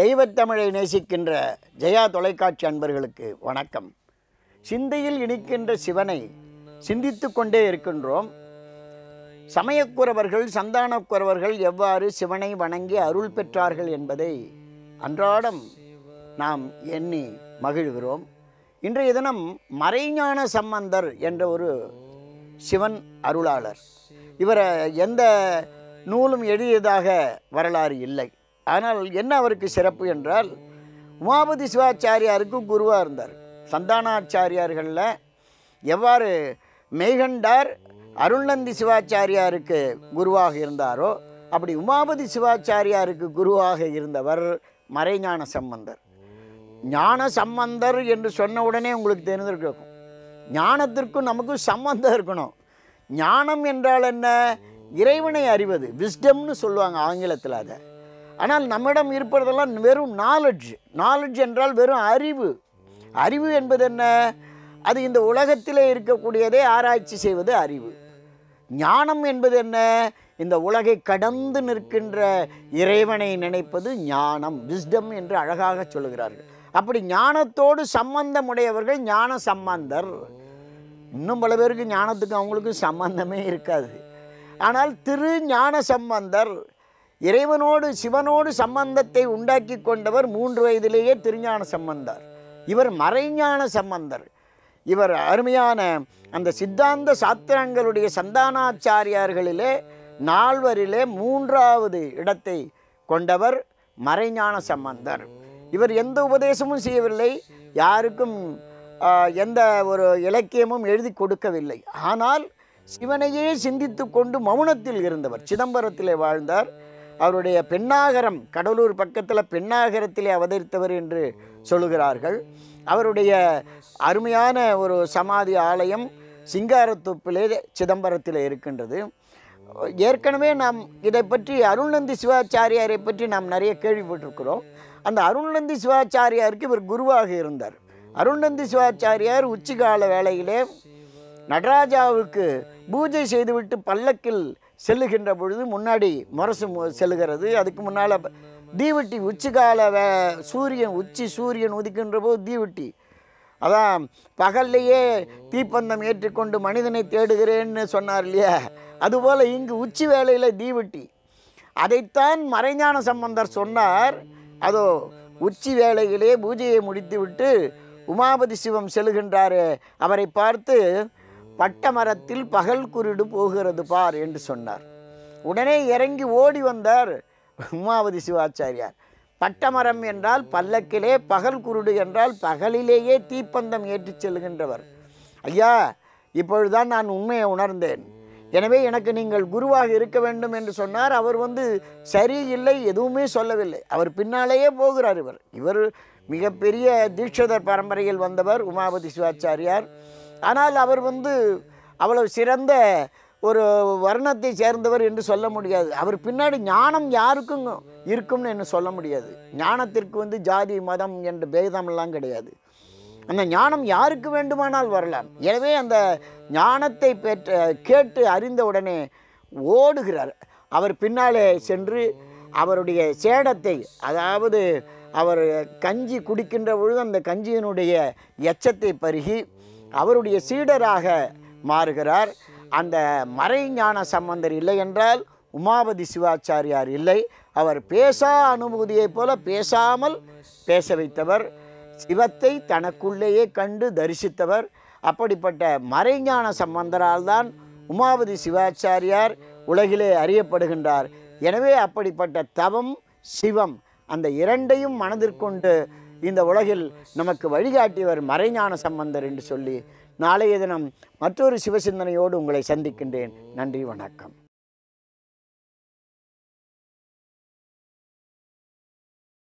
தெய்வத்தமிழை நேசிக்கின்ற ஜெயா தொலைக்காட்சி அன்பர்களுக்கு வணக்கம் சிந்தையில் இணைக்கின்ற சிவனை சிந்தித்து கொண்டே இருக்கின்றோம் சமயக்குறவர்கள் சந்தானக்குறவர்கள் எவ்வாறு சிவனை வணங்கி அருள் பெற்றார்கள் என்பதை அன்றாடம் நாம் எண்ணி மகிழ்கிறோம் இன்றைய தினம் மறைஞான சம்பந்தர் என்ற ஒரு சிவன் அருளாளர் இவரை எந்த நூலும் எழுதியதாக வரலாறு இல்லை ஆனால் என்ன அவருக்கு சிறப்பு என்றால் உமாபதி சிவாச்சாரியாருக்கு குருவாக இருந்தார் சந்தானாச்சாரியார்களில் எவ்வாறு மெய்கண்டார் அருள்நந்தி சிவாச்சாரியாருக்கு குருவாக இருந்தாரோ அப்படி உமாபதி சிவாச்சாரியாருக்கு குருவாக இருந்தவர் மறைஞான சம்பந்தர் ஞான சம்பந்தர் என்று சொன்ன உடனே உங்களுக்கு தெரிந்திருக்கும் ஞானத்திற்கும் நமக்கும் சம்மந்தம் இருக்கணும் ஞானம் என்றால் என்ன இறைவனை அறிவது விஸ்டம்னு சொல்லுவாங்க ஆங்கிலத்தில் அதை ஆனால் நம்மிடம் இருப்பதெல்லாம் வெறும் நாலெட்ஜ் நாலெட்ஜ் என்றால் வெறும் அறிவு அறிவு என்பது என்ன அது இந்த உலகத்தில் இருக்கக்கூடியதை ஆராய்ச்சி செய்வது அறிவு ஞானம் என்பது என்ன இந்த உலகை கடந்து நிற்கின்ற இறைவனை நினைப்பது ஞானம் விஸ்டம் என்று அழகாக சொல்லுகிறார்கள் அப்படி ஞானத்தோடு சம்பந்தமுடையவர்கள் ஞான சம்பந்தர் இன்னும் பல பேருக்கு ஞானத்துக்கு அவங்களுக்கும் சம்பந்தமே இருக்காது ஆனால் திரு ஞான சம்பந்தர் இறைவனோடு சிவனோடு சம்பந்தத்தை உண்டாக்கி கொண்டவர் மூன்று வயதிலேயே திருஞான சம்பந்தர் இவர் மறைஞான சம்பந்தர் இவர் அருமையான அந்த சித்தாந்த சாத்திரங்களுடைய சந்தானாச்சாரியார்களிலே நால்வரிலே மூன்றாவது இடத்தை கொண்டவர் மறைஞான சம்பந்தர் இவர் எந்த உபதேசமும் செய்யவில்லை யாருக்கும் எந்த ஒரு இலக்கியமும் எழுதி கொடுக்கவில்லை ஆனால் சிவனையே சிந்தித்து கொண்டு மௌனத்தில் இருந்தவர் சிதம்பரத்திலே வாழ்ந்தார் அவருடைய பெண்ணாகரம் கடலூர் பக்கத்தில் பெண்ணாகரத்திலே அவதரித்தவர் என்று சொல்லுகிறார்கள் அவருடைய அருமையான ஒரு சமாதி ஆலயம் சிங்காரத்தொப்பிலே சிதம்பரத்தில் இருக்கின்றது ஏற்கனவே நாம் இதை பற்றி அருள்நந்தி சிவாச்சாரியாரை பற்றி நாம் நிறைய கேள்விப்பட்டிருக்கிறோம் அந்த அருள்நந்தி சிவாச்சாரியாருக்கு இவர் குருவாக இருந்தார் அருணந்தி சிவாச்சாரியார் உச்சிகால வேளையிலே நடராஜாவுக்கு பூஜை செய்துவிட்டு பல்லக்கில் செல்லுகின்ற பொழுது முன்னாடி முரசு செல்லுகிறது அதுக்கு முன்னால் தீவட்டி உச்சிகால வே சூரியன் உச்சி சூரியன் உதிக்கின்ற போது தீவட்டி அதான் பகல்லையே தீப்பந்தம் ஏற்றிக்கொண்டு மனிதனை தேடுகிறேன்னு சொன்னார் இல்லையா அதுபோல் இங்கு உச்சி வேலையில் தீவட்டி அதைத்தான் மறைஞான சம்பந்தர் சொன்னார் அதோ உச்சி வேலையிலே பூஜையை முடித்து விட்டு உமாபதி சிவம் செல்கின்றாரே அவரை பார்த்து பட்ட மரத்தில் பகல் குறிடு போகிறது பார் என்று சொன்னார் உடனே இறங்கி ஓடி வந்தார் உமாவதி சிவாச்சாரியார் பட்டமரம் என்றால் பல்லக்கிலே பகல் குருடு என்றால் பகலிலேயே தீப்பந்தம் ஏற்றிச் செல்கின்றவர் ஐயா இப்பொழுதுதான் நான் உண்மையை உணர்ந்தேன் எனவே எனக்கு நீங்கள் குருவாக இருக்க வேண்டும் என்று சொன்னார் அவர் வந்து சரியில்லை எதுவுமே சொல்லவில்லை அவர் பின்னாலேயே போகிறார் இவர் இவர் மிகப்பெரிய தீட்சதர் பரம்பரையில் வந்தவர் உமாபதி சிவாச்சாரியார் ஆனால் அவர் வந்து அவ்வளவு சிறந்த ஒரு வர்ணத்தை சேர்ந்தவர் என்று சொல்ல முடியாது அவர் பின்னாடி ஞானம் யாருக்கும் இருக்கும்னு என்ன சொல்ல முடியாது ஞானத்திற்கு வந்து ஜாதி மதம் என்ற பேதமெல்லாம் கிடையாது அந்த ஞானம் யாருக்கு வேண்டுமானால் வரலாம் எனவே அந்த ஞானத்தை பெற்ற கேட்டு அறிந்த உடனே ஓடுகிறார் அவர் பின்னாலே சென்று அவருடைய சேடத்தை அதாவது அவர் கஞ்சி குடிக்கின்ற பொழுது அந்த கஞ்சியினுடைய எச்சத்தை பருகி அவருடைய சீடராக மாறுகிறார் அந்த மறைஞான சம்பந்தர் இல்லை என்றால் உமாபதி சிவாச்சாரியார் இல்லை அவர் பேசா அனுபூதியைப் போல பேசாமல் பேச வைத்தவர் சிவத்தை தனக்குள்ளேயே கண்டு தரிசித்தவர் அப்படிப்பட்ட மறைஞான சம்பந்தரால் தான் உமாபதி சிவாச்சாரியார் உலகிலே அறியப்படுகின்றார் எனவே அப்படிப்பட்ட தவம் சிவம் அந்த இரண்டையும் மனதிற்கொண்டு இந்த உலகில் நமக்கு வழிகாட்டியவர் மறைஞான சம்பந்தர் என்று சொல்லி நாளைய தினம் மற்றொரு சிவசிந்தனையோடு உங்களை சந்திக்கின்றேன் நன்றி வணக்கம்